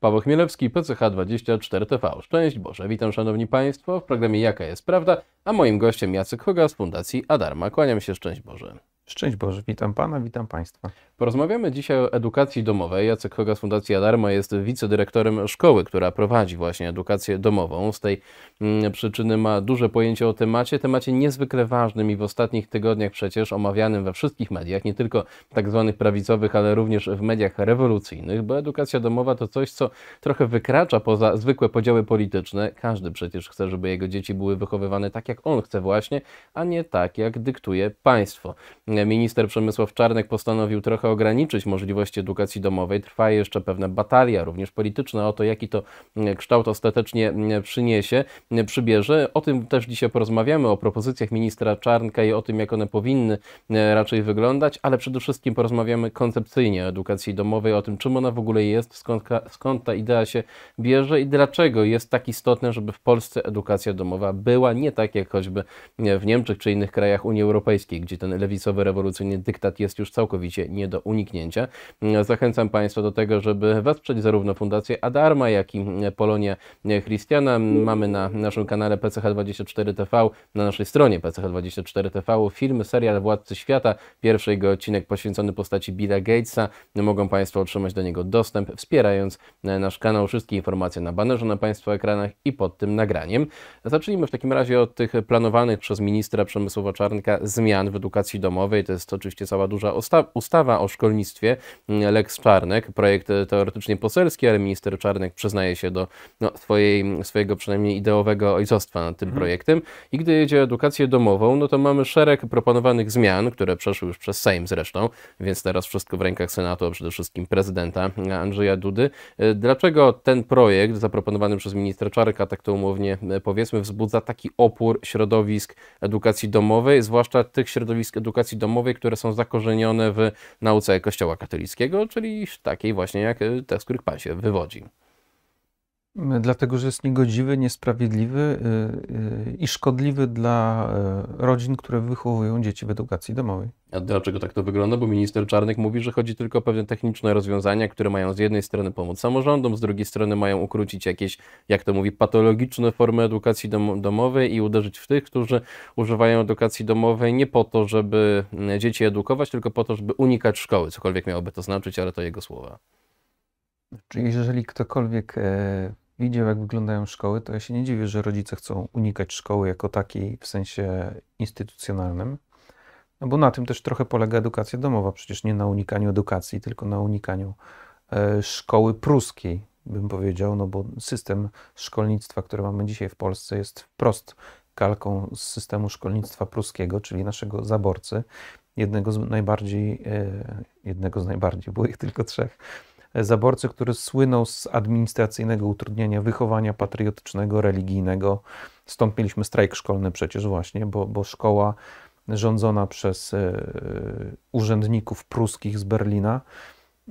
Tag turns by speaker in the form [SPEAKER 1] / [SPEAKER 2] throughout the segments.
[SPEAKER 1] Paweł Chmielewski, PCH24TV. Szczęść Boże, witam Szanowni Państwo w programie Jaka jest Prawda, a moim gościem Jacek Hoga z Fundacji Adarma. Kłaniam się, szczęść Boże.
[SPEAKER 2] Szczęść Boże, witam Pana, witam Państwa.
[SPEAKER 1] Porozmawiamy dzisiaj o edukacji domowej. Jacek Hoga z Fundacji Alarma jest wicedyrektorem szkoły, która prowadzi właśnie edukację domową. Z tej mm, przyczyny ma duże pojęcie o temacie, temacie niezwykle ważnym i w ostatnich tygodniach przecież omawianym we wszystkich mediach, nie tylko tak zwanych prawicowych, ale również w mediach rewolucyjnych, bo edukacja domowa to coś, co trochę wykracza poza zwykłe podziały polityczne. Każdy przecież chce, żeby jego dzieci były wychowywane tak, jak on chce właśnie, a nie tak, jak dyktuje państwo minister Przemysław Czarnek postanowił trochę ograniczyć możliwości edukacji domowej. Trwa jeszcze pewna batalia, również polityczna, o to, jaki to mm, kształt ostatecznie mm, przyniesie, mm, przybierze. O tym też dzisiaj porozmawiamy, o propozycjach ministra Czarnka i o tym, jak one powinny raczej wyglądać, ale przede wszystkim porozmawiamy koncepcyjnie o edukacji domowej, o tym, czym ona w ogóle jest, skąd, skąd ta idea się bierze i dlaczego jest tak istotne, żeby w Polsce edukacja domowa była nie tak, jak choćby w Niemczech czy innych krajach Unii Europejskiej, gdzie ten lewicowy rewolucyjny dyktat jest już całkowicie nie do uniknięcia. Zachęcam Państwa do tego, żeby wesprzeć zarówno Fundację Adarma, jak i Polonię Christiana. Mamy na naszym kanale PCH24TV, na naszej stronie PCH24TV film, serial Władcy Świata. Pierwszy jego odcinek poświęcony postaci Billa Gatesa. Mogą Państwo otrzymać do niego dostęp, wspierając nasz kanał. Wszystkie informacje na banerze na Państwa ekranach i pod tym nagraniem. Zacznijmy w takim razie od tych planowanych przez ministra Przemysłowa Czarnka zmian w edukacji domowej. To jest oczywiście cała duża ustawa o szkolnictwie, mm, Lex Czarnek, projekt e, teoretycznie poselski, ale minister Czarnek przyznaje się do no, swojej, swojego przynajmniej ideowego ojcostwa nad tym mhm. projektem. I gdy jedzie o edukację domową, no to mamy szereg proponowanych zmian, które przeszły już przez Sejm zresztą, więc teraz wszystko w rękach Senatu, a przede wszystkim prezydenta Andrzeja Dudy. E, dlaczego ten projekt zaproponowany przez ministra Czarka, tak to umownie e, powiedzmy, wzbudza taki opór środowisk edukacji domowej, zwłaszcza tych środowisk edukacji domowej, domowej, które są zakorzenione w nauce kościoła katolickiego, czyli takiej właśnie jak e, te, z których Pan się wywodzi.
[SPEAKER 2] Dlatego, że jest niegodziwy, niesprawiedliwy y, y, i szkodliwy dla y, rodzin, które wychowują dzieci w edukacji domowej.
[SPEAKER 1] A dlaczego tak to wygląda? Bo minister Czarnek mówi, że chodzi tylko o pewne techniczne rozwiązania, które mają z jednej strony pomóc samorządom, z drugiej strony mają ukrócić jakieś, jak to mówi, patologiczne formy edukacji dom domowej i uderzyć w tych, którzy używają edukacji domowej nie po to, żeby mm, dzieci edukować, tylko po to, żeby unikać szkoły, cokolwiek miałoby to znaczyć, ale to jego słowa.
[SPEAKER 2] Czyli jeżeli ktokolwiek e, widział, jak wyglądają szkoły, to ja się nie dziwię, że rodzice chcą unikać szkoły jako takiej w sensie instytucjonalnym. No bo na tym też trochę polega edukacja domowa, przecież nie na unikaniu edukacji, tylko na unikaniu e, szkoły pruskiej, bym powiedział, no bo system szkolnictwa, który mamy dzisiaj w Polsce, jest wprost kalką z systemu szkolnictwa pruskiego, czyli naszego zaborcy, jednego z najbardziej, e, jednego z najbardziej, było ich tylko trzech, zaborcy, który słynął z administracyjnego utrudnienia wychowania patriotycznego, religijnego. Stąd mieliśmy strajk szkolny przecież właśnie, bo, bo szkoła rządzona przez e, urzędników pruskich z Berlina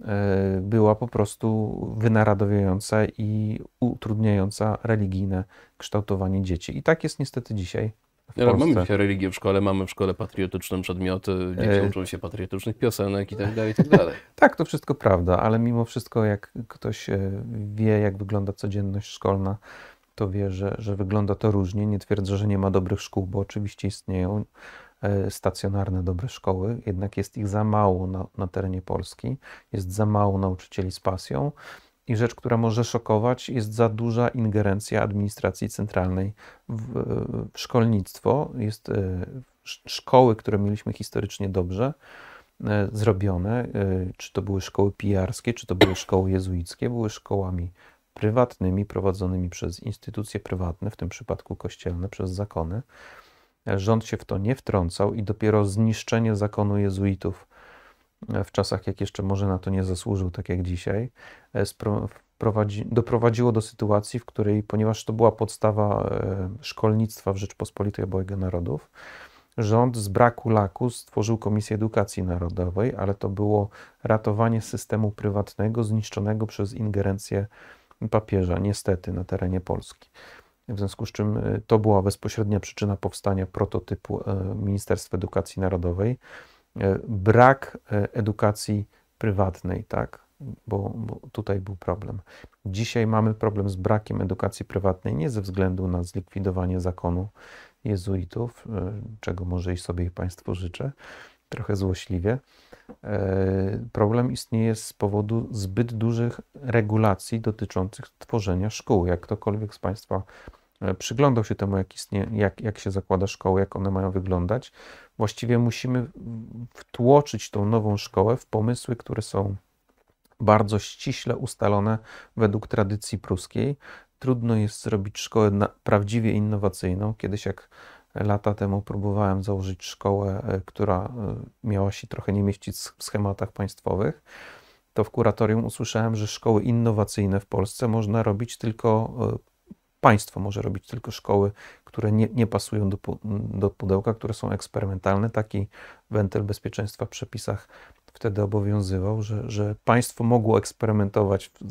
[SPEAKER 2] e, była po prostu wynarodowiająca i utrudniająca religijne kształtowanie dzieci. I tak jest niestety dzisiaj. Ja, mamy
[SPEAKER 1] religię w szkole, mamy w szkole patriotyczne przedmioty, dzieci uczą się patriotycznych piosenek i tak dalej, i tak dalej.
[SPEAKER 2] Tak, to wszystko prawda, ale mimo wszystko jak ktoś e, wie, jak wygląda codzienność szkolna, to wie, że, że wygląda to różnie. Nie twierdzę, że nie ma dobrych szkół, bo oczywiście istnieją e, stacjonarne dobre szkoły, jednak jest ich za mało na, na terenie Polski, jest za mało nauczycieli z pasją i rzecz, która może szokować, jest za duża ingerencja administracji centralnej w, w szkolnictwo. Jest e, szkoły, które mieliśmy historycznie dobrze e, zrobione, e, czy to były szkoły pijarskie, czy to były szkoły jezuickie, były szkołami prywatnymi, prowadzonymi przez instytucje prywatne, w tym przypadku kościelne, przez zakony. Rząd się w to nie wtrącał i dopiero zniszczenie zakonu jezuitów w czasach, jak jeszcze może na to nie zasłużył, tak jak dzisiaj, e, doprowadziło do sytuacji, w której, ponieważ to była podstawa e, szkolnictwa w Rzeczpospolitej Obojga Narodów, rząd z braku laku stworzył Komisję Edukacji Narodowej, ale to było ratowanie systemu prywatnego zniszczonego przez ingerencję papieża, niestety, na terenie Polski. W związku z czym e, to była bezpośrednia przyczyna powstania prototypu Ministerstwa Edukacji Narodowej, E, brak e, edukacji prywatnej, tak? Bo, bo, tutaj był problem. Dzisiaj mamy problem z brakiem edukacji prywatnej, nie ze względu na zlikwidowanie zakonu jezuitów, e, czego może i sobie państwo Państwu życzę, trochę złośliwie. Problem istnieje z powodu zbyt dużych regulacji dotyczących tworzenia szkół. Jak ktokolwiek z Państwa E, przyglądał się temu, jak, istnie, jak, jak się zakłada szkoły, jak one mają wyglądać. Właściwie musimy wtłoczyć tą nową szkołę w pomysły, które są bardzo ściśle ustalone według tradycji pruskiej. Trudno jest zrobić szkołę na, prawdziwie innowacyjną. Kiedyś, jak lata temu próbowałem założyć szkołę, e, która e, miała się trochę nie mieścić w schematach państwowych, to w kuratorium usłyszałem, że szkoły innowacyjne w Polsce można robić tylko Państwo może robić tylko szkoły, które nie, nie pasują do, do pudełka, które są eksperymentalne. Taki wentyl bezpieczeństwa w przepisach wtedy obowiązywał, że, że państwo mogło eksperymentować w,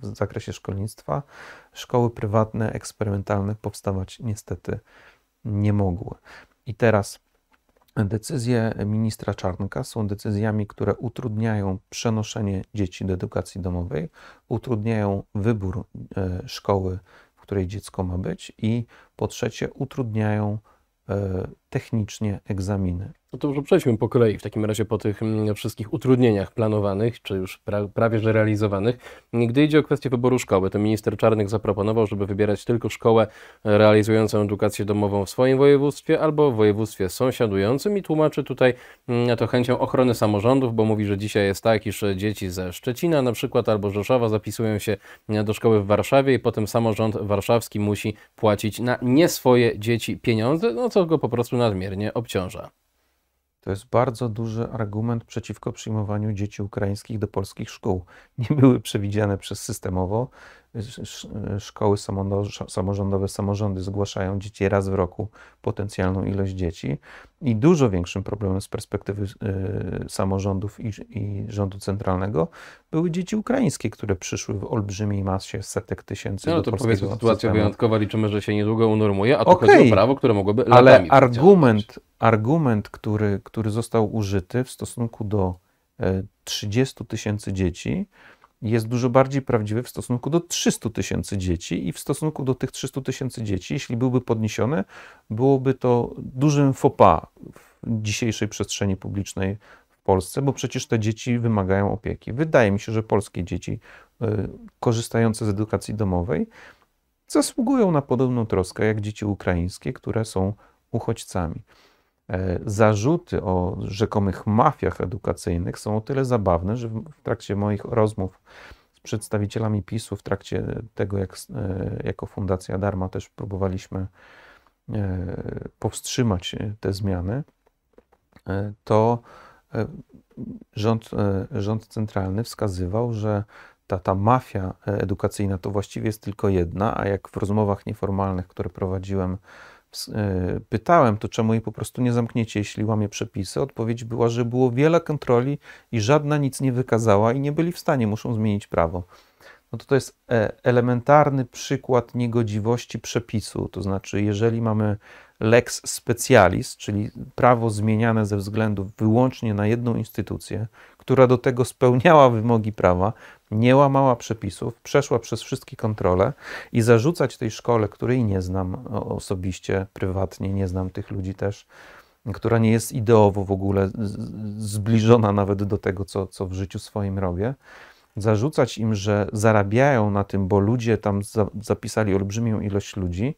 [SPEAKER 2] w zakresie szkolnictwa. Szkoły prywatne, eksperymentalne powstawać niestety nie mogły. I teraz Decyzje ministra Czarnka są decyzjami, które utrudniają przenoszenie dzieci do edukacji domowej, utrudniają wybór e, szkoły której dziecko ma być i po trzecie utrudniają e, technicznie egzaminy.
[SPEAKER 1] No to może przejdźmy po kolei w takim razie po tych mm, wszystkich utrudnieniach planowanych, czy już pra, prawie że realizowanych. Gdy idzie o kwestię wyboru szkoły, to minister czarnych zaproponował, żeby wybierać tylko szkołę e, realizującą edukację domową w swoim województwie albo w województwie sąsiadującym i tłumaczy tutaj mm, to chęcią ochrony samorządów, bo mówi, że dzisiaj jest tak, iż dzieci ze Szczecina na przykład albo Rzeszowa zapisują się e, do szkoły w Warszawie i potem samorząd warszawski musi płacić na nie swoje dzieci pieniądze, no co go po prostu nadmiernie obciąża. To jest bardzo duży argument
[SPEAKER 2] przeciwko przyjmowaniu dzieci ukraińskich do polskich szkół. Nie były przewidziane przez systemowo, szkoły samorządowe, samorządy zgłaszają dzieci raz w roku potencjalną ilość dzieci. I dużo większym problemem z perspektywy y, samorządów i, i rządu centralnego były dzieci ukraińskie, które przyszły w olbrzymiej masie setek tysięcy no, no to powiedzmy sytuacja systemu. wyjątkowa,
[SPEAKER 1] liczymy, że się niedługo unormuje, a to okay. chodzi o prawo, które mogłoby Ale argument,
[SPEAKER 2] argument który, który został użyty w stosunku do 30 e, tysięcy dzieci, jest dużo bardziej prawdziwy w stosunku do 300 tysięcy dzieci i w stosunku do tych 300 tysięcy dzieci, jeśli byłby podniesiony, byłoby to dużym fopa w dzisiejszej przestrzeni publicznej w Polsce, bo przecież te dzieci wymagają opieki. Wydaje mi się, że polskie dzieci y, korzystające z edukacji domowej zasługują na podobną troskę jak dzieci ukraińskie, które są uchodźcami. E, zarzuty o rzekomych mafiach edukacyjnych są o tyle zabawne, że w trakcie moich rozmów z przedstawicielami PiSu, w trakcie tego, jak e, jako Fundacja Dharma też próbowaliśmy e, powstrzymać te zmiany, to rząd, rząd centralny wskazywał, że ta, ta mafia edukacyjna to właściwie jest tylko jedna, a jak w rozmowach nieformalnych, które prowadziłem E, pytałem, to czemu jej po prostu nie zamkniecie, jeśli łamie przepisy? Odpowiedź była, że było wiele kontroli i żadna nic nie wykazała i nie byli w stanie, muszą zmienić prawo. No to to jest e, elementarny przykład niegodziwości przepisu. To znaczy, jeżeli mamy lex specialis, czyli prawo zmieniane ze względu wyłącznie na jedną instytucję, która do tego spełniała wymogi prawa, nie łamała przepisów, przeszła przez wszystkie kontrole i zarzucać tej szkole, której nie znam osobiście, prywatnie, nie znam tych ludzi też, która nie jest ideowo w ogóle zbliżona nawet do tego, co, co w życiu swoim robię, zarzucać im, że zarabiają na tym, bo ludzie tam za, zapisali olbrzymią ilość ludzi,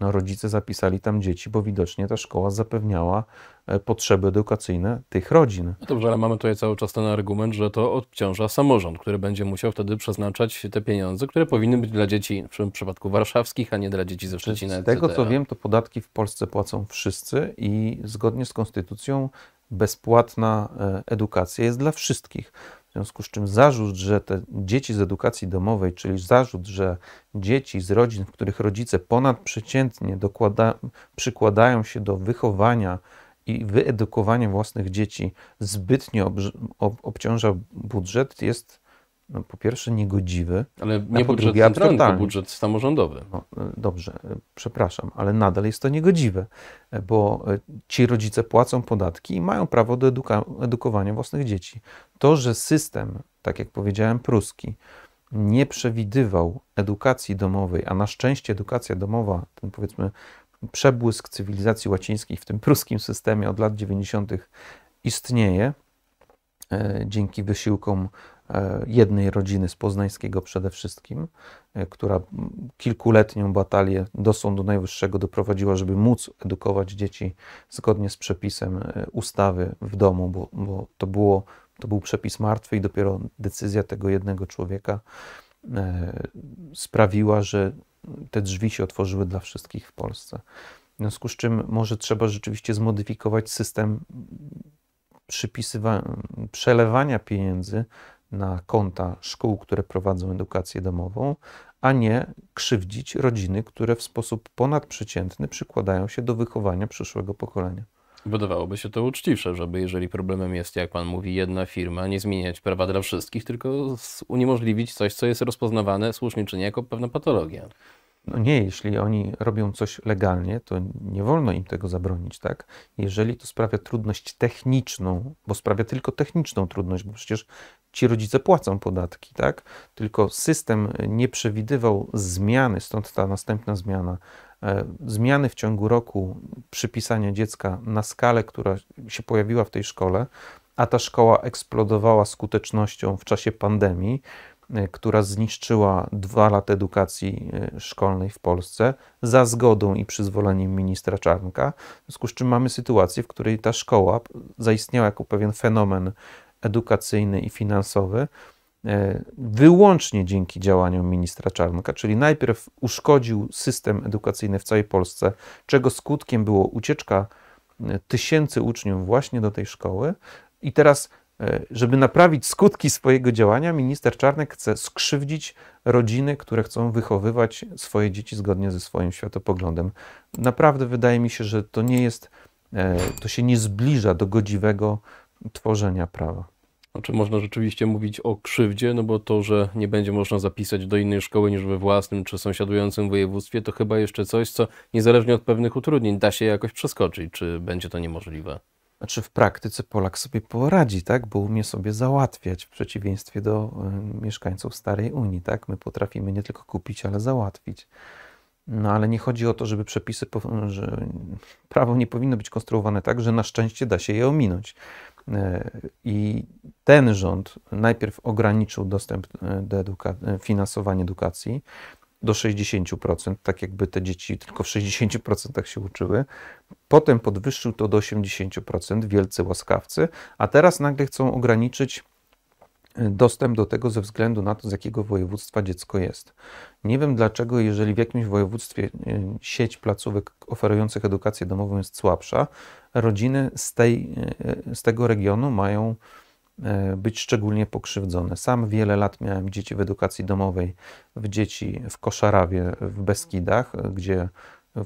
[SPEAKER 2] no, rodzice zapisali tam dzieci, bo widocznie ta szkoła zapewniała e, potrzeby edukacyjne tych rodzin.
[SPEAKER 1] No dobrze, ale mamy tutaj cały czas ten argument, że to odciąża samorząd, który będzie musiał wtedy przeznaczać te pieniądze, które powinny być dla dzieci w tym przypadku warszawskich, a nie dla dzieci ze Szczecina. Z tego co wiem,
[SPEAKER 2] to podatki w Polsce płacą wszyscy i zgodnie z konstytucją bezpłatna e, edukacja jest dla wszystkich związku z czym zarzut, że te dzieci z edukacji domowej, czyli zarzut, że dzieci z rodzin, w których rodzice ponadprzeciętnie dokłada, przykładają się do wychowania i wyedukowania własnych dzieci, zbytnio ob, obciąża budżet, jest no, po pierwsze niegodziwy.
[SPEAKER 1] Ale nie budżet drugie, centralny, to budżet samorządowy. No, e,
[SPEAKER 2] dobrze, e, przepraszam, ale nadal jest to niegodziwe, e, bo ci rodzice płacą podatki i mają prawo do edukowania własnych dzieci. To, że system, tak jak powiedziałem, pruski, nie przewidywał edukacji domowej, a na szczęście edukacja domowa, ten powiedzmy przebłysk cywilizacji łacińskiej w tym pruskim systemie od lat 90. istnieje dzięki wysiłkom E, jednej rodziny z Poznańskiego przede wszystkim, e, która kilkuletnią batalię do Sądu Najwyższego doprowadziła, żeby móc edukować dzieci zgodnie z przepisem e, ustawy w domu, bo, bo to, było, to był przepis martwy i dopiero decyzja tego jednego człowieka sprawiła, że te drzwi się otworzyły dla wszystkich w Polsce. W związku z czym może trzeba rzeczywiście zmodyfikować system przypisywa- przelewania pieniędzy na konta szkół, które prowadzą edukację domową, a nie krzywdzić rodziny, które w sposób ponadprzeciętny przykładają się do wychowania przyszłego pokolenia.
[SPEAKER 1] Wydawałoby się to uczciwsze, żeby jeżeli problemem jest, jak pan mówi, jedna firma, nie zmieniać prawa dla wszystkich, tylko uniemożliwić coś, co jest rozpoznawane słusznie czy nie jako pewna patologia.
[SPEAKER 2] No nie, jeśli oni robią coś legalnie, to nie wolno im tego zabronić, tak? Jeżeli to sprawia trudność techniczną, bo sprawia tylko techniczną trudność, bo przecież ci rodzice płacą podatki, tak? Tylko system nie przewidywał zmiany, stąd ta następna zmiana. E, zmiany w ciągu roku przypisania dziecka na skalę, która się pojawiła w tej szkole, a ta szkoła eksplodowała skutecznością w czasie pandemii, e, która zniszczyła dwa lata edukacji e, szkolnej w Polsce za zgodą i przyzwoleniem ministra Czarnka. W związku z czym mamy sytuację, w której ta szkoła zaistniała jako pewien fenomen edukacyjny i finansowy e, wyłącznie dzięki działaniom ministra Czarnka, czyli najpierw uszkodził system edukacyjny w całej Polsce, czego skutkiem było ucieczka e, tysięcy uczniów właśnie do tej szkoły i teraz e, żeby naprawić skutki swojego działania, minister Czarnek chce skrzywdzić rodziny, które chcą wychowywać swoje dzieci zgodnie ze swoim światopoglądem. Naprawdę wydaje mi się,
[SPEAKER 1] że to nie jest, to się nie zbliża do godziwego tworzenia prawa. Czy można rzeczywiście mówić o krzywdzie, no bo to, że nie będzie można zapisać do innej szkoły niż we własnym czy sąsiadującym województwie, to chyba jeszcze coś, co niezależnie od pewnych utrudnień da się jakoś przeskoczyć. Czy będzie to niemożliwe? Znaczy w praktyce Polak
[SPEAKER 2] sobie poradzi, tak? bo umie sobie załatwiać w przeciwieństwie do e, mieszkańców Starej Unii. Tak? My potrafimy nie tylko kupić, ale załatwić. No ale nie chodzi o to, żeby przepisy, że prawo nie powinno być konstruowane tak, że na szczęście da się je ominąć. E, I ten rząd najpierw ograniczył dostęp e, do eduka e, finansowania edukacji do 60%, tak jakby te dzieci tylko w 60% się uczyły. Potem podwyższył to do 80%, wielcy łaskawcy, a teraz nagle chcą ograniczyć dostęp do tego ze względu na to, z jakiego województwa dziecko jest. Nie wiem dlaczego, jeżeli w jakimś województwie e, sieć placówek oferujących edukację domową jest słabsza, rodziny z, tej, e, z tego regionu mają e, być szczególnie pokrzywdzone. Sam wiele lat miałem dzieci w edukacji domowej, w dzieci w Koszarawie, w Beskidach, gdzie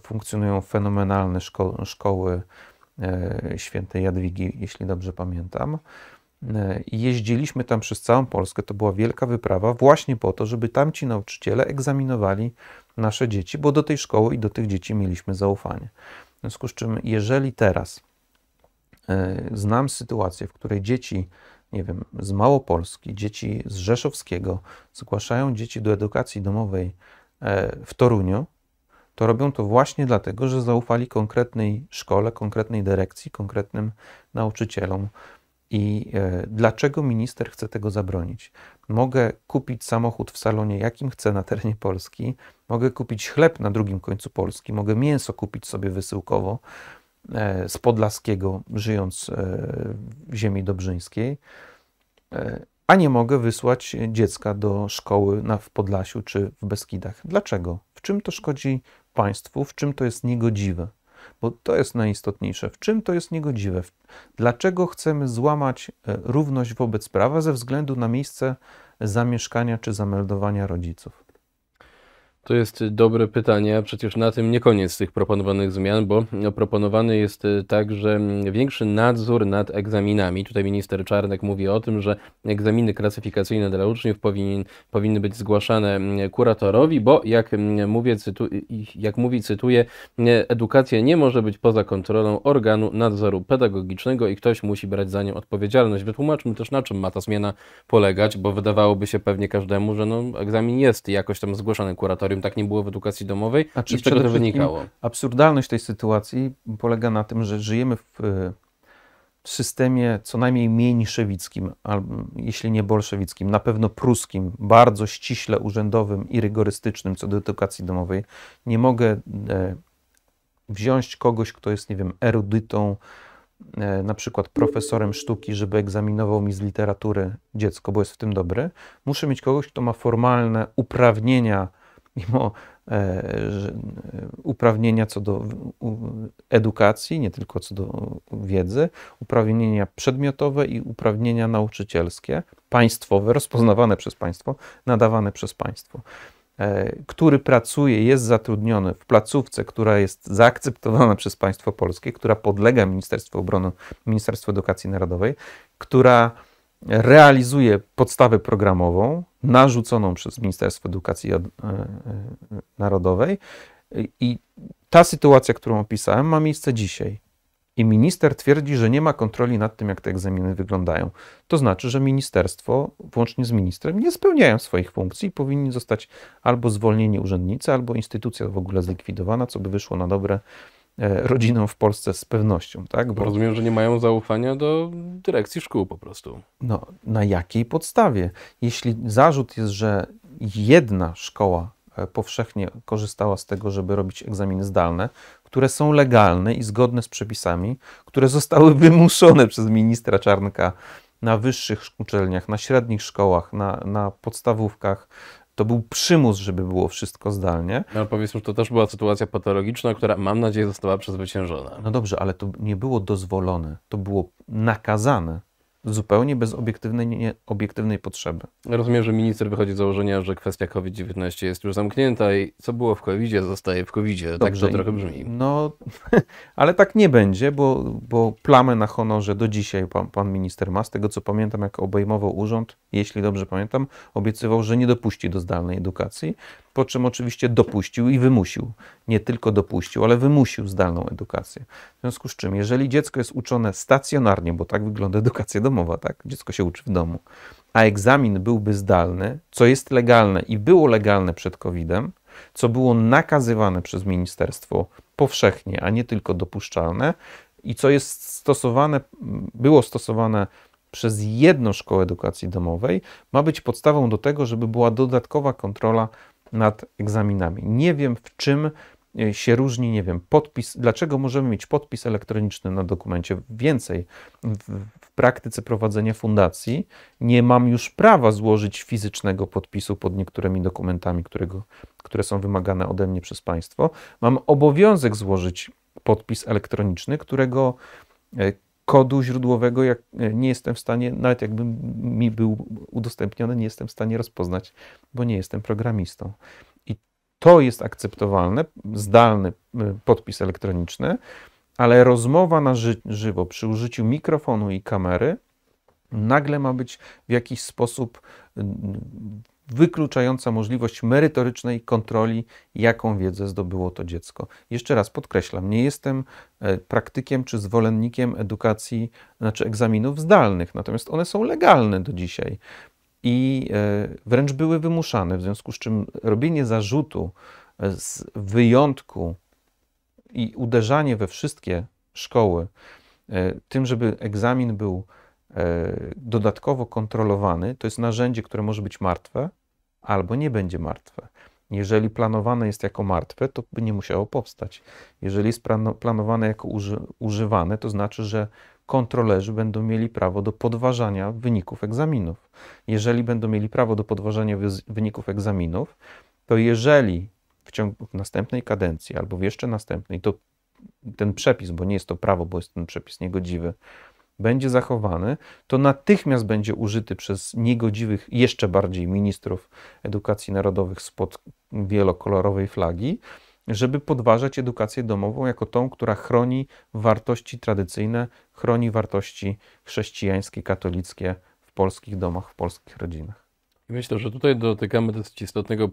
[SPEAKER 2] funkcjonują fenomenalne szko- szkoły świętej Jadwigi, jeśli dobrze pamiętam. E, i jeździliśmy tam przez całą Polskę. To była wielka wyprawa właśnie po to, żeby tamci nauczyciele egzaminowali nasze dzieci, bo do tej szkoły i do tych dzieci mieliśmy zaufanie. W związku z czym, jeżeli teraz e, znam sytuację, w której dzieci, nie wiem, z Małopolski, dzieci z Rzeszowskiego zgłaszają dzieci do edukacji domowej e, w Toruniu, to robią to właśnie dlatego, że zaufali konkretnej szkole, konkretnej dyrekcji, konkretnym nauczycielom i e, dlaczego minister chce tego zabronić? Mogę kupić samochód w salonie, jakim chcę na terenie Polski, mogę kupić chleb na drugim końcu Polski, mogę mięso kupić sobie wysyłkowo e, z Podlaskiego, żyjąc e, w ziemi dobrzyńskiej, a nie mogę wysłać dziecka do szkoły na, w Podlasiu czy w Beskidach. Dlaczego? W czym to szkodzi państwu? W czym to jest niegodziwe? bo to jest najistotniejsze. W czym to jest niegodziwe? Dlaczego chcemy złamać e, równość wobec prawa ze względu na miejsce zamieszkania czy zameldowania rodziców?
[SPEAKER 1] To jest dobre pytanie, a przecież na tym nie koniec tych proponowanych zmian, bo proponowany jest y, także mm, większy nadzór nad egzaminami. Tutaj minister Czarnek mówi o tym, że egzaminy klasyfikacyjne dla uczniów powinien, powinny być zgłaszane mm, kuratorowi, bo jak, mm, mówię, cytu, jak mówi, cytuję, edukacja nie może być poza kontrolą organu nadzoru pedagogicznego i ktoś musi brać za nią odpowiedzialność. Wytłumaczmy też, na czym ma ta zmiana polegać, bo wydawałoby się pewnie każdemu, że no, egzamin jest jakoś tam zgłaszany kuratorowi terytorium. Tak nie było w edukacji domowej. A czy I z czego to wynikało?
[SPEAKER 2] Absurdalność tej sytuacji polega na tym, że żyjemy w, e, w systemie co najmniej mniejszewickim, albo jeśli nie bolszewickim, na pewno pruskim, bardzo ściśle urzędowym i rygorystycznym co do edukacji domowej. Nie mogę e, wziąć kogoś, kto jest, nie wiem, erudytą, e, na przykład profesorem sztuki, żeby egzaminował mi z literatury dziecko, bo jest w tym dobry. Muszę mieć kogoś, kto ma formalne uprawnienia mimo e, e, uprawnienia co do edukacji, nie tylko co do wiedzy, uprawnienia przedmiotowe i uprawnienia nauczycielskie, państwowe, rozpoznawane przez państwo, nadawane przez państwo e, który pracuje, jest zatrudniony w placówce, która jest zaakceptowana przez państwo polskie, która podlega Ministerstwu Obrony, Ministerstwu Edukacji Narodowej, która realizuje podstawę programową narzuconą przez Ministerstwo Edukacji e, e, Narodowej i ta sytuacja, którą opisałem, ma miejsce dzisiaj. I minister twierdzi, że nie ma kontroli nad tym, jak te egzaminy wyglądają. To znaczy, że ministerstwo, włącznie z ministrem, nie spełniają swoich funkcji i powinni zostać albo zwolnieni urzędnicy, albo instytucja w ogóle zlikwidowana, co by wyszło na dobre E, rodzinom w Polsce z pewnością. Tak? Bo rozumiem,
[SPEAKER 1] że nie mają zaufania do dyrekcji szkół po prostu.
[SPEAKER 2] No, na jakiej podstawie? Jeśli zarzut jest, że jedna szkoła e, powszechnie korzystała z tego, żeby robić egzaminy zdalne, które są legalne i zgodne z przepisami, które zostały wymuszone przez ministra Czarnka na wyższych uczelniach, na średnich szkołach, na, na podstawówkach, to był przymus, żeby było wszystko zdalnie. No ale powiedzmy, że to też była sytuacja patologiczna, która mam nadzieję została przezwyciężona. No dobrze, ale to nie było dozwolone, to było nakazane zupełnie bez obiektywnej, nie, obiektywnej potrzeby.
[SPEAKER 1] Rozumiem, że minister wychodzi z założenia, że kwestia COVID-19 jest już zamknięta i co było w covid zostaje w covid Tak to trochę brzmi.
[SPEAKER 2] No, ale tak nie będzie, bo, bo plamę na honorze do dzisiaj pan, pan minister ma. Z tego co pamiętam, jak obejmował urząd, jeśli dobrze pamiętam, obiecywał, że nie dopuści do zdalnej edukacji po czym oczywiście dopuścił i wymusił, nie tylko dopuścił, ale wymusił zdalną edukację. W związku z czym, jeżeli dziecko jest uczone stacjonarnie, bo tak wygląda edukacja domowa, tak? Dziecko się uczy w domu, a egzamin byłby zdalny, co jest legalne i było legalne przed COVID-em, co było nakazywane przez ministerstwo powszechnie, a nie tylko dopuszczalne, i co jest stosowane, było stosowane przez jedną szkołę edukacji domowej, ma być podstawą do tego, żeby była dodatkowa kontrola nad egzaminami. Nie wiem, w czym e, się różni, nie wiem, podpis, dlaczego możemy mieć podpis elektroniczny na dokumencie. Więcej, w, w, praktyce prowadzenia fundacji nie mam już prawa złożyć fizycznego podpisu pod niektórymi dokumentami, którego, które są wymagane ode mnie przez państwo. Mam obowiązek złożyć podpis elektroniczny, którego e, kodu źródłowego jak, e, nie jestem w stanie, nawet jakby mi był udostępniony, nie jestem w stanie rozpoznać, bo nie jestem programistą. I to jest akceptowalne, zdalny e, podpis elektroniczny, ale rozmowa na ży żywo przy użyciu mikrofonu i kamery nagle ma być w jakiś sposób wykluczająca możliwość merytorycznej kontroli, jaką wiedzę zdobyło to dziecko. Jeszcze raz podkreślam, nie jestem e, praktykiem czy zwolennikiem edukacji, znaczy egzaminów zdalnych, natomiast one są legalne do dzisiaj i e, wręcz były wymuszane, w związku z czym robienie zarzutu e, z wyjątku i uderzanie we wszystkie szkoły tym, żeby egzamin był dodatkowo kontrolowany, to jest narzędzie, które może być martwe, albo nie będzie martwe. Jeżeli planowane jest jako martwe, to by nie musiało powstać. Jeżeli jest planowane jako uży, używane, to znaczy, że kontrolerzy będą mieli prawo do podważania wyników egzaminów. Jeżeli będą mieli prawo do podważania wyników egzaminów, to jeżeli w ciągu w następnej kadencji albo w jeszcze następnej, to ten przepis, bo nie jest to prawo, bo jest ten przepis niegodziwy, będzie zachowany, to natychmiast będzie użyty przez niegodziwych, jeszcze bardziej ministrów edukacji narodowych spod wielokolorowej flagi, żeby podważać edukację domową jako tą, która chroni wartości tradycyjne, chroni wartości chrześcijańskie, katolickie w polskich domach, w polskich rodzinach.
[SPEAKER 1] Myślę, że tutaj dotykamy dość istotnego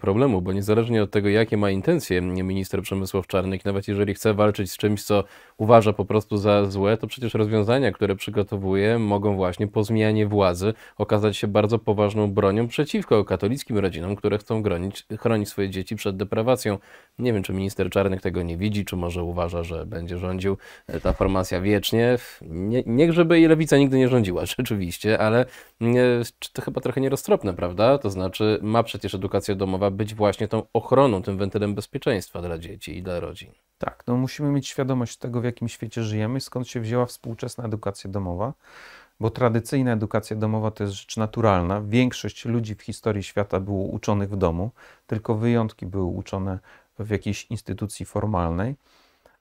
[SPEAKER 1] problemu, bo niezależnie od tego, jakie ma intencje minister Przemysław Czarnych, nawet jeżeli chce walczyć z czymś, co uważa po prostu za złe, to przecież rozwiązania, które przygotowuje, mogą właśnie po zmianie władzy okazać się bardzo poważną bronią przeciwko katolickim rodzinom, które chcą gronić, chronić swoje dzieci przed deprawacją. Nie wiem, czy minister Czarnych tego nie widzi, czy może uważa, że będzie rządził e, ta formacja wiecznie. Nie, niech żeby i lewica nigdy nie rządziła, rzeczywiście, ale nie, to chyba trochę nie roz roztropne, prawda? To znaczy, ma przecież edukacja domowa być właśnie tą ochroną, tym wentylem bezpieczeństwa dla dzieci i dla rodzin.
[SPEAKER 2] Tak, no musimy mieć świadomość tego, w jakim świecie żyjemy, skąd się wzięła współczesna edukacja domowa, bo tradycyjna edukacja domowa to jest rzecz naturalna. Większość ludzi w historii świata było uczonych w domu, tylko wyjątki były uczone w jakiejś instytucji formalnej.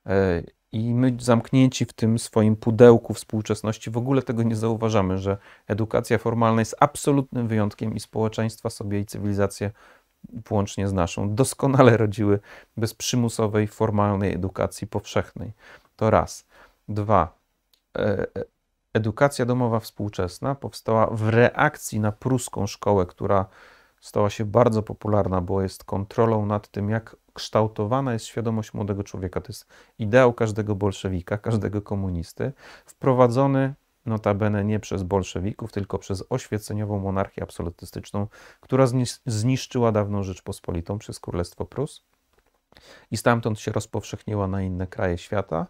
[SPEAKER 2] E, i my zamknięci w tym swoim pudełku współczesności w ogóle tego nie zauważamy, że edukacja formalna jest absolutnym wyjątkiem i społeczeństwa sobie i cywilizacje włącznie z naszą doskonale rodziły bez przymusowej, formalnej edukacji powszechnej. To raz. Dwa. E, e, edukacja domowa współczesna powstała w reakcji na pruską szkołę, która stała się bardzo popularna, bo jest kontrolą nad tym, jak kształtowana jest świadomość młodego człowieka. To jest ideał każdego bolszewika, każdego komunisty, wprowadzony notabene nie przez bolszewików, tylko przez oświeceniową monarchię absolutystyczną, która zniszczyła dawną Rzeczpospolitą przez Królestwo Prus i stamtąd się rozpowszechniła na inne kraje świata,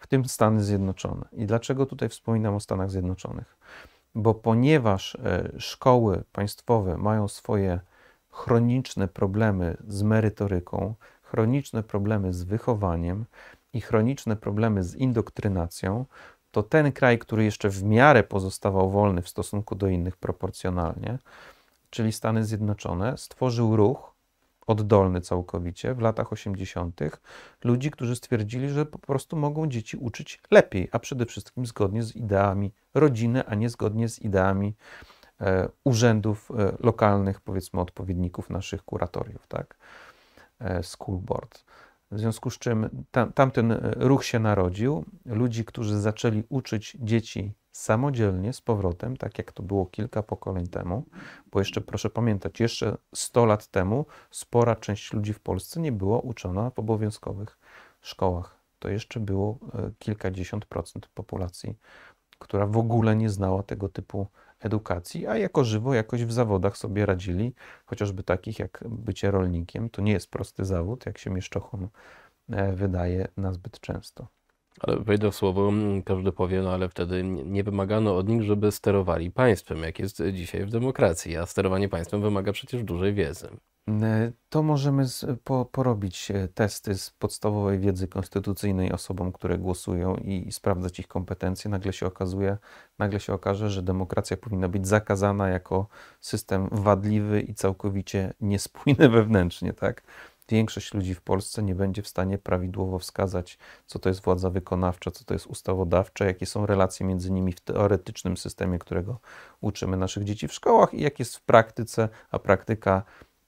[SPEAKER 2] w tym Stany Zjednoczone. I dlaczego tutaj wspominam o Stanach Zjednoczonych? Bo ponieważ e, szkoły państwowe mają swoje chroniczne problemy z merytoryką, chroniczne problemy z wychowaniem i chroniczne problemy z indoktrynacją, to ten kraj, który jeszcze w miarę pozostawał wolny w stosunku do innych proporcjonalnie, czyli Stany Zjednoczone, stworzył ruch oddolny całkowicie w latach 80. ludzi, którzy stwierdzili, że po prostu mogą dzieci uczyć lepiej, a przede wszystkim zgodnie z ideami rodziny, a nie zgodnie z ideami E, urzędów e, lokalnych, powiedzmy odpowiedników naszych kuratoriów, tak? E, school board. W związku z czym tam, tamten ruch się narodził, ludzi, którzy zaczęli uczyć dzieci samodzielnie z powrotem, tak jak to było kilka pokoleń temu, bo jeszcze proszę pamiętać, jeszcze 100 lat temu spora część ludzi w Polsce nie była uczona w obowiązkowych szkołach. To jeszcze było kilkadziesiąt procent populacji, która w ogóle nie znała tego typu edukacji, a jako żywo jakoś w zawodach sobie radzili, chociażby takich jak bycie rolnikiem. To nie jest prosty zawód, jak się mieszczochom e, wydaje na zbyt często.
[SPEAKER 1] Ale wejdę w słowo, mm, każdy powie, no ale wtedy nie wymagano od nich, żeby sterowali państwem, jak jest dzisiaj w demokracji, a sterowanie państwem wymaga przecież dużej wiedzy.
[SPEAKER 2] E, to możemy porobić e, testy z podstawowej wiedzy konstytucyjnej osobom, które głosują i sprawdzać ich kompetencje. Nagle się okazuje, nagle się okaże, że demokracja powinna być zakazana jako system wadliwy i całkowicie niespójny wewnętrznie, tak? Większość ludzi w Polsce nie będzie w stanie prawidłowo wskazać, co to jest władza wykonawcza, co to jest ustawodawcza, jakie są relacje między nimi w teoretycznym systemie, którego uczymy naszych dzieci w szkołach i jak jest w praktyce, a praktyka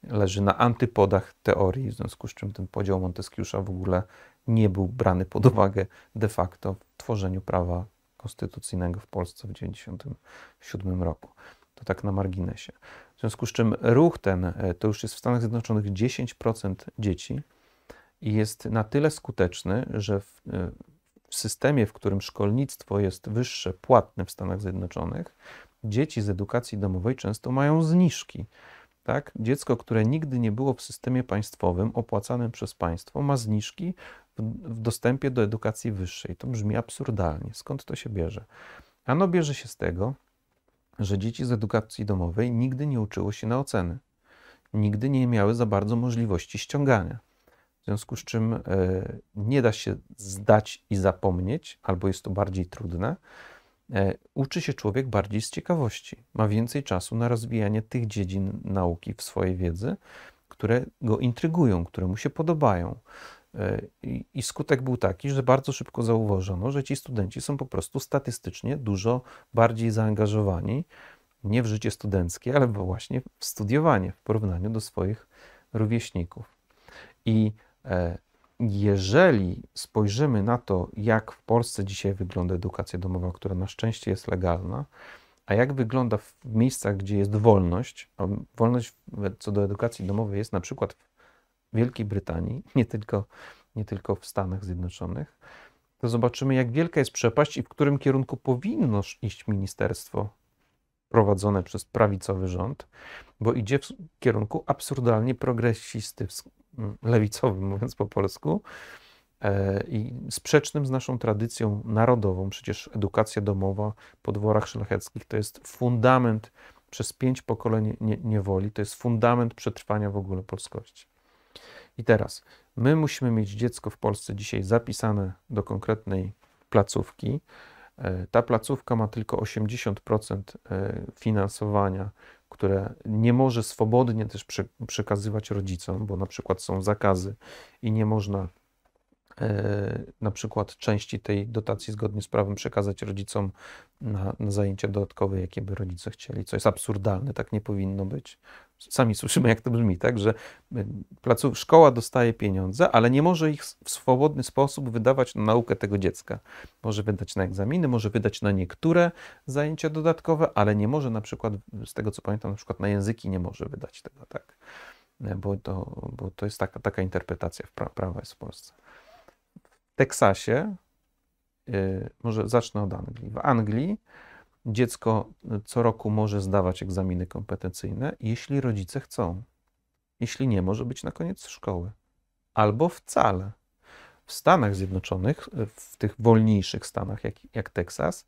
[SPEAKER 2] leży na antypodach teorii, w związku z czym ten podział Monteskiusza w ogóle nie był brany pod uwagę de facto w tworzeniu prawa konstytucyjnego w Polsce w 1997 roku. To tak na marginesie. W związku z czym ruch ten e, to już jest w Stanach Zjednoczonych 10% dzieci i jest na tyle skuteczny, że w, e, w systemie, w którym szkolnictwo jest wyższe, płatne w Stanach Zjednoczonych, dzieci z edukacji domowej często mają zniżki. Tak? Dziecko, które nigdy nie było w systemie państwowym, opłacanym przez państwo, ma zniżki w dostępie do edukacji wyższej. To brzmi absurdalnie. Skąd to się bierze? Ano bierze się z tego, że dzieci z edukacji domowej nigdy nie uczyło się na oceny. Nigdy nie miały za bardzo możliwości ściągania. W związku z czym e, nie da się zdać i zapomnieć, albo jest to bardziej trudne E, uczy się człowiek bardziej z ciekawości. Ma więcej czasu na rozwijanie tych dziedzin nauki w swojej wiedzy, które go intrygują, które mu się podobają. E, I skutek był taki, że bardzo szybko zauważono, że ci studenci są po prostu statystycznie dużo bardziej zaangażowani nie w życie studenckie, ale właśnie w studiowanie w porównaniu do swoich rówieśników. I e, jeżeli spojrzymy na to, jak w Polsce dzisiaj wygląda edukacja domowa, która na szczęście jest legalna, a jak wygląda w miejscach, gdzie jest wolność, a wolność co do edukacji domowej jest na przykład w Wielkiej Brytanii, nie tylko, nie tylko w Stanach Zjednoczonych, to zobaczymy, jak wielka jest przepaść i w którym kierunku powinno iść ministerstwo prowadzone przez prawicowy rząd, bo idzie w kierunku absurdalnie progresisty, lewicowym, mówiąc po polsku, e, i sprzecznym z naszą tradycją narodową. Przecież edukacja domowa po dworach szlacheckich to jest fundament przez pięć pokoleń niewoli, to jest fundament przetrwania w ogóle polskości. I teraz, my musimy mieć dziecko w Polsce dzisiaj zapisane do konkretnej placówki. E, ta placówka ma tylko 80% e, finansowania które nie może swobodnie też przekazywać rodzicom, bo na przykład są zakazy i nie można E, na przykład części tej dotacji zgodnie z prawem przekazać rodzicom na, na zajęcia dodatkowe, jakie by rodzice chcieli, co jest absurdalne, tak nie powinno być. Sami słyszymy, jak to brzmi, tak, że e, placów, szkoła dostaje pieniądze, ale nie może ich w swobodny sposób wydawać na naukę tego dziecka. Może wydać na egzaminy, może wydać na niektóre zajęcia dodatkowe, ale nie może na przykład, z tego co pamiętam, na przykład na języki nie może wydać tego, tak, e, bo to, bo to jest taka, taka interpretacja prawa jest w Polsce. Teksasie, y, może zacznę od Anglii. W Anglii dziecko y, co roku może zdawać egzaminy kompetencyjne, jeśli rodzice chcą. Jeśli nie, może być na koniec szkoły albo wcale. W Stanach Zjednoczonych, y, w tych wolniejszych Stanach, jak, jak Teksas,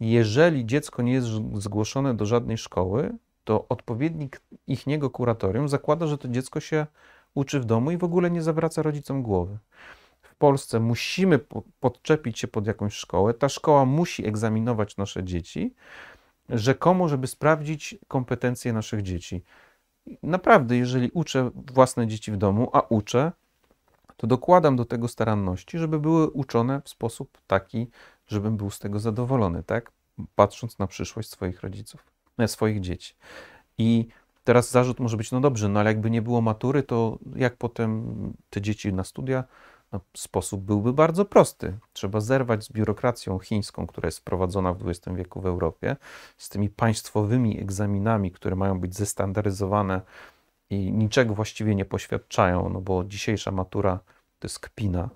[SPEAKER 2] jeżeli dziecko nie jest zgłoszone do żadnej szkoły, to odpowiednik ich niego kuratorium zakłada, że to dziecko się uczy w domu i w ogóle nie zawraca rodzicom głowy. Polsce musimy podczepić się pod jakąś szkołę, ta szkoła musi egzaminować nasze dzieci, rzekomo, żeby sprawdzić kompetencje naszych dzieci. Naprawdę, jeżeli uczę własne dzieci w domu, a uczę, to dokładam do tego staranności, żeby były uczone w sposób taki, żebym był z tego zadowolony, tak? Patrząc na przyszłość swoich rodziców, e, swoich dzieci. I teraz zarzut może być, no dobrze, no ale jakby nie było matury, to jak potem te dzieci na studia no, sposób byłby bardzo prosty. Trzeba zerwać z biurokracją chińską, która jest wprowadzona w XX wieku w Europie, z tymi państwowymi egzaminami, które mają być zestandaryzowane i niczego właściwie nie poświadczają, no bo dzisiejsza matura to jest kpina.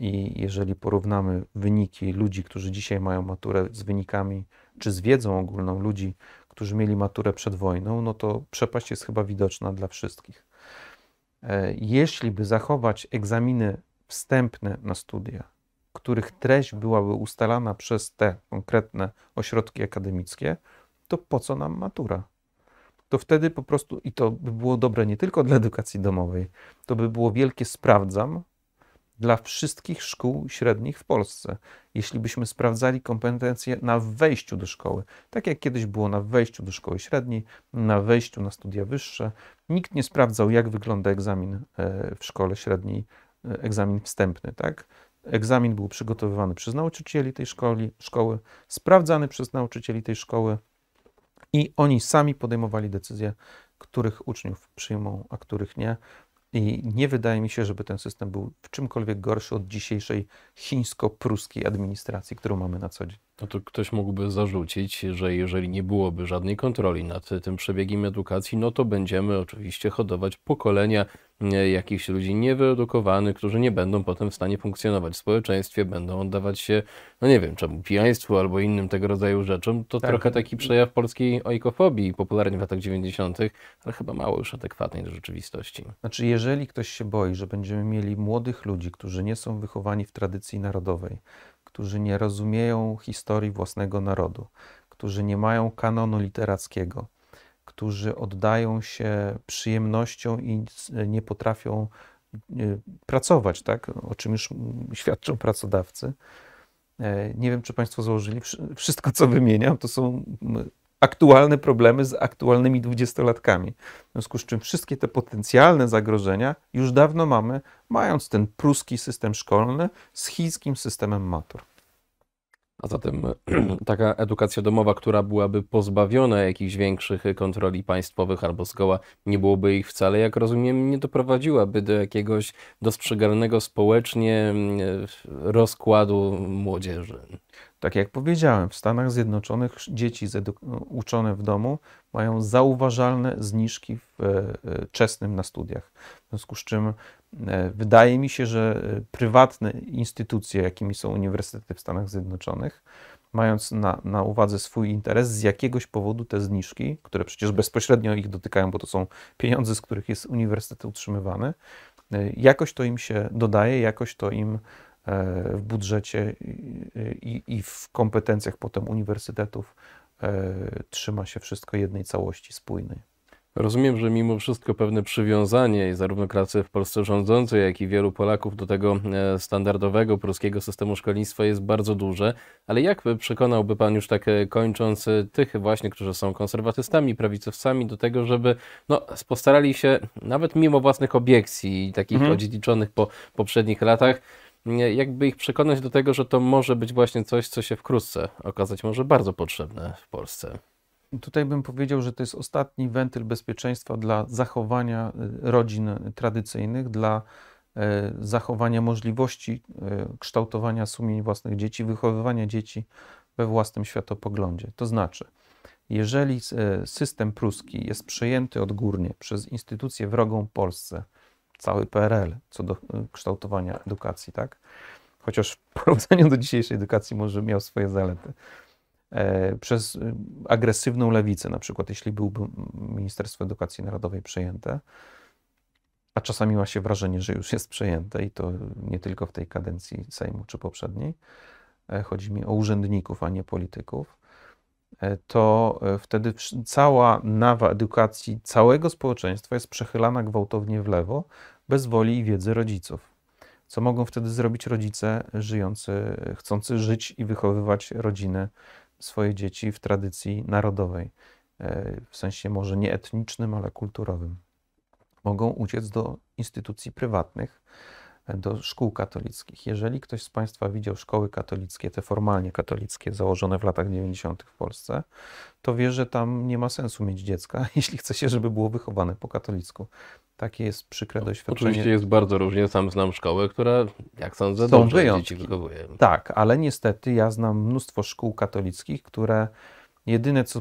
[SPEAKER 2] I jeżeli porównamy wyniki ludzi, którzy dzisiaj mają maturę z wynikami, czy z wiedzą ogólną ludzi, którzy mieli maturę przed wojną, no to przepaść jest chyba widoczna dla wszystkich. E, jeśli by zachować egzaminy wstępne na studia, których treść byłaby ustalana przez te konkretne ośrodki akademickie, to po co nam matura? To wtedy po prostu, i to by było dobre nie tylko dla edukacji domowej, to by było wielkie sprawdzam dla wszystkich szkół średnich w Polsce, jeśli byśmy sprawdzali kompetencje na wejściu do szkoły, tak jak kiedyś było na wejściu do szkoły średniej, na wejściu na studia wyższe. Nikt nie sprawdzał, jak wygląda egzamin e, w szkole średniej egzamin wstępny, tak? Egzamin był przygotowywany przez nauczycieli tej szkoły, szkoły, sprawdzany przez nauczycieli tej szkoły i oni sami podejmowali decyzję, których uczniów przyjmą, a których nie. I nie wydaje mi się, żeby ten system był w czymkolwiek gorszy od dzisiejszej chińsko-pruskiej
[SPEAKER 1] administracji, którą mamy na co dzień. No to ktoś mógłby zarzucić, że jeżeli nie byłoby żadnej kontroli nad tym przebiegiem edukacji, no to będziemy oczywiście hodować pokolenia jakichś ludzi niewyedukowanych, którzy nie będą potem w stanie funkcjonować w społeczeństwie, będą oddawać się, no nie wiem, czemu pijaństwu albo innym tego rodzaju rzeczom. To tak. trochę taki przejaw polskiej ojkofobii, popularnej w latach 90., ale chyba mało już adekwatnej do rzeczywistości.
[SPEAKER 2] Znaczy, jeżeli ktoś się boi, że będziemy mieli młodych ludzi, którzy nie są wychowani w tradycji narodowej, którzy nie rozumieją historii własnego narodu, którzy nie mają kanonu literackiego, którzy oddają się przyjemnością i nie potrafią y, pracować, tak? o czym już świadczą pracodawcy. E, nie wiem, czy Państwo założyli. Wszystko, co wymieniam, to są aktualne problemy z aktualnymi dwudziestolatkami. W związku z czym wszystkie te potencjalne zagrożenia już dawno mamy, mając ten pruski system szkolny z chińskim systemem matur.
[SPEAKER 1] A zatem taka edukacja domowa, która byłaby pozbawiona jakichś większych kontroli państwowych albo zgoła nie byłoby ich wcale, jak rozumiem, nie doprowadziłaby do jakiegoś dostrzegalnego społecznie mm, rozkładu młodzieży. Tak jak
[SPEAKER 2] powiedziałem, w Stanach Zjednoczonych dzieci uczone w domu mają zauważalne zniżki w e, czesnym na studiach. W związku z czym e, wydaje mi się, że e, prywatne instytucje, jakimi są uniwersytety w Stanach Zjednoczonych, mając na, na uwadze swój interes, z jakiegoś powodu te zniżki, które przecież bezpośrednio ich dotykają, bo to są pieniądze, z których jest uniwersytet utrzymywany, jakoś to im się dodaje, jakoś to im E, w budżecie i, w kompetencjach potem uniwersytetów e, trzyma się
[SPEAKER 1] wszystko jednej całości spójnej. Rozumiem, że mimo wszystko pewne przywiązanie i zarówno klasy w Polsce rządzącej, jak i wielu Polaków do tego e, standardowego polskiego systemu szkolnictwa jest bardzo duże, ale jak przekonałby Pan już tak kończąc tych właśnie, którzy są konserwatystami, prawicowcami do tego, żeby no, postarali się nawet mimo własnych obiekcji i takich mhm. odziedziczonych po poprzednich latach, jakby ich przekonać do tego, że to może być właśnie coś, co się wkrótce okazać może bardzo potrzebne w Polsce. Tutaj
[SPEAKER 2] bym powiedział, że to jest ostatni wentyl bezpieczeństwa dla zachowania y, rodzin tradycyjnych, dla y, zachowania możliwości y, kształtowania sumień własnych dzieci, wychowywania dzieci we własnym światopoglądzie. To znaczy, jeżeli system pruski jest przejęty odgórnie przez instytucję wrogą Polsce, cały PRL co do y, kształtowania edukacji, tak? Chociaż w porównaniu do dzisiejszej edukacji może miał swoje zalety. E, przez y, agresywną lewicę, na przykład, jeśli byłby Ministerstwo Edukacji Narodowej przejęte, a czasami ma się wrażenie, że już jest przejęte i to nie tylko w tej kadencji Sejmu czy poprzedniej. E, chodzi mi o urzędników, a nie polityków E, to e, wtedy cała nawa edukacji całego społeczeństwa jest przechylana gwałtownie w lewo, bez woli i wiedzy rodziców. Co mogą wtedy zrobić rodzice żyjący, chcący żyć i wychowywać rodziny, swoje dzieci w tradycji narodowej, e, w sensie może nie etnicznym, ale kulturowym? Mogą uciec do instytucji prywatnych, do szkół katolickich. Jeżeli ktoś z Państwa widział szkoły katolickie, te formalnie katolickie, założone w latach 90. w Polsce, to wie, że tam nie ma sensu mieć dziecka, jeśli chce się, żeby było wychowane po katolicku. Takie jest przykre no, doświadczenie. Oczywiście jest
[SPEAKER 1] bardzo różnie. Sam znam szkołę, która, jak sądzę, Są dobrze wyjątki. dzieci wychowuje. Tak,
[SPEAKER 2] ale niestety ja znam mnóstwo szkół katolickich, które Jedyne, co,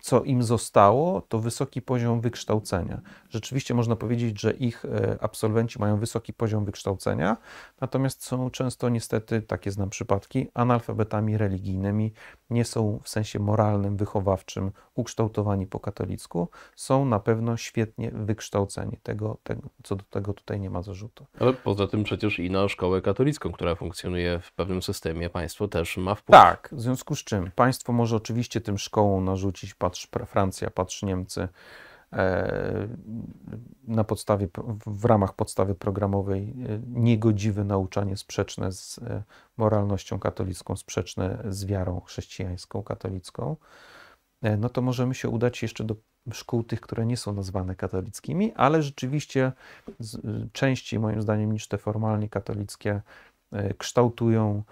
[SPEAKER 2] co im zostało, to wysoki poziom wykształcenia. Rzeczywiście można powiedzieć, że ich e, absolwenci mają wysoki poziom wykształcenia, natomiast są często niestety, takie znam przypadki, analfabetami religijnymi, nie są w sensie moralnym, wychowawczym ukształtowani po katolicku, są na pewno świetnie wykształceni. Tego, tego, co do tego
[SPEAKER 1] tutaj nie ma zarzutu. Ale poza tym przecież i na szkołę katolicką, która funkcjonuje w pewnym systemie, państwo też ma wpływ. Tak,
[SPEAKER 2] w związku z czym państwo może oczywiście tym szkołą narzucić, patrz Francja, patrz Niemcy, e, na podstawie, w ramach podstawy programowej e, niegodziwe nauczanie sprzeczne z e, moralnością katolicką, sprzeczne z wiarą chrześcijańską, katolicką, no to możemy się udać jeszcze do szkół tych, które nie są nazwane katolickimi, ale rzeczywiście częściej, moim zdaniem, niż te formalnie katolickie, kształtują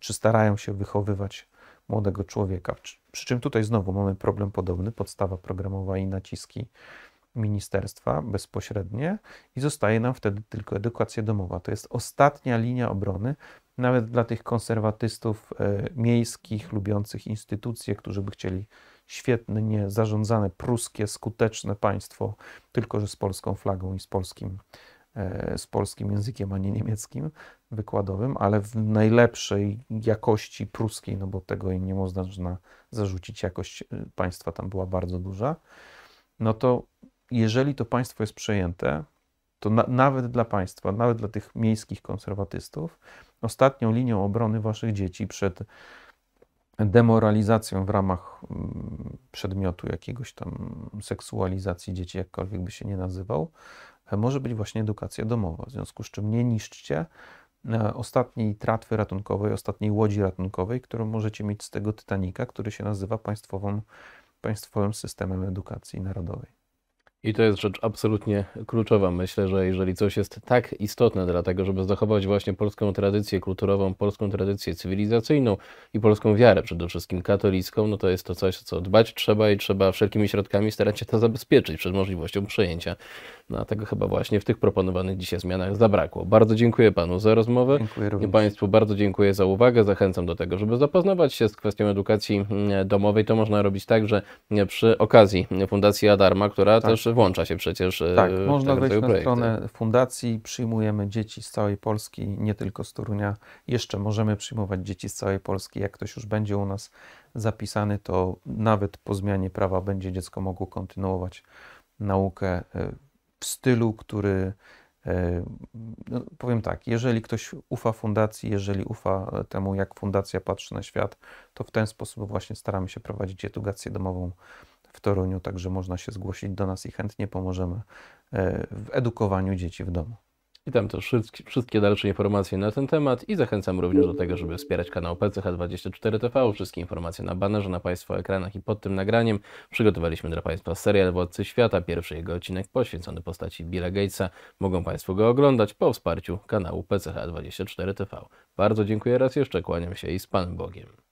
[SPEAKER 2] czy starają się wychowywać młodego człowieka. Przy czym tutaj znowu mamy problem podobny, podstawa programowa i naciski ministerstwa bezpośrednie i zostaje nam wtedy tylko edukacja domowa. To jest ostatnia linia obrony, nawet dla tych konserwatystów y, miejskich, lubiących instytucje, którzy by chcieli świetne, niezarządzane, pruskie, skuteczne państwo, tylko że z polską flagą i z polskim E, z polskim językiem, a nie niemieckim wykładowym, ale w najlepszej jakości pruskiej, no bo tego im nie można zarzucić, jakość e, państwa tam była bardzo duża, no to jeżeli to państwo jest przejęte, to na, nawet dla państwa, nawet dla tych miejskich konserwatystów, ostatnią linią obrony waszych dzieci przed demoralizacją w ramach mm, przedmiotu jakiegoś tam seksualizacji dzieci, jakkolwiek by się nie nazywał, E, może być właśnie edukacja domowa. W związku z czym nie niszczcie e, ostatniej tratwy ratunkowej, ostatniej łodzi ratunkowej, którą możecie mieć z tego Titanika, który się nazywa państwową, państwowym systemem edukacji narodowej.
[SPEAKER 1] I to jest rzecz absolutnie kluczowa. Myślę, że jeżeli coś jest tak istotne dla tego, żeby zachować właśnie polską tradycję kulturową, polską tradycję cywilizacyjną i polską wiarę przede wszystkim katolicką, no to jest to coś, co dbać trzeba i trzeba wszelkimi środkami starać się to zabezpieczyć przed możliwością przejęcia. No a tego chyba właśnie w tych proponowanych dzisiaj zmianach zabrakło. Bardzo dziękuję Panu za rozmowę. Dziękuję również. Państwu bardzo dziękuję za uwagę. Zachęcam do tego, żeby zapoznawać się z kwestią edukacji mm, domowej. To można robić także przy okazji Fundacji Adarma, która tak. też włącza się przecież. E, tak, można wejść na projekty.
[SPEAKER 2] stronę fundacji. Przyjmujemy dzieci z całej Polski, nie tylko z Torunia. Jeszcze możemy przyjmować dzieci z całej Polski. Jak ktoś już będzie u nas zapisany, to nawet po zmianie prawa będzie dziecko mogło kontynuować naukę e, w stylu, który e, no, powiem tak, jeżeli ktoś ufa fundacji, jeżeli ufa temu, jak fundacja patrzy na świat, to w ten sposób właśnie staramy się prowadzić edukację domową w Toruniu, także można się zgłosić do nas i chętnie pomożemy e, w
[SPEAKER 1] edukowaniu dzieci w domu. I tam też wszystkie dalsze informacje na ten temat i zachęcam również do tego, żeby wspierać kanał PCH24TV. Wszystkie informacje na banerze, na Państwa ekranach i pod tym nagraniem. Przygotowaliśmy dla Państwa serial Władcy Świata. Pierwszy jego odcinek poświęcony postaci Billa Gatesa. Mogą Państwo go oglądać po wsparciu kanału PCH24TV. Bardzo dziękuję raz jeszcze, kłaniam się i z Panem Bogiem.